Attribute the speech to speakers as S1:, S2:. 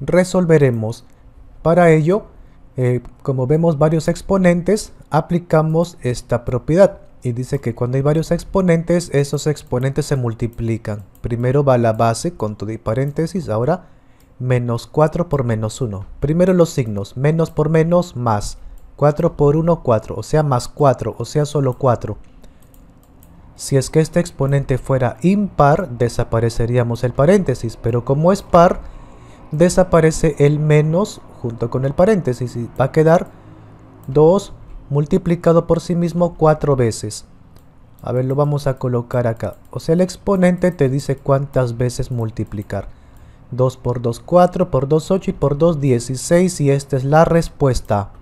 S1: resolveremos. Para ello, eh, como vemos varios exponentes, aplicamos esta propiedad. Y dice que cuando hay varios exponentes, esos exponentes se multiplican. Primero va la base con todo y paréntesis, ahora menos 4 por menos 1. Primero los signos, menos por menos, más. 4 por 1, 4, o sea más 4, o sea solo 4. Si es que este exponente fuera impar, desapareceríamos el paréntesis, pero como es par, desaparece el menos junto con el paréntesis y va a quedar 2 multiplicado por sí mismo 4 veces. A ver, lo vamos a colocar acá. O sea, el exponente te dice cuántas veces multiplicar. 2 por 2, 4, por 2, 8 y por 2, 16 y esta es la respuesta.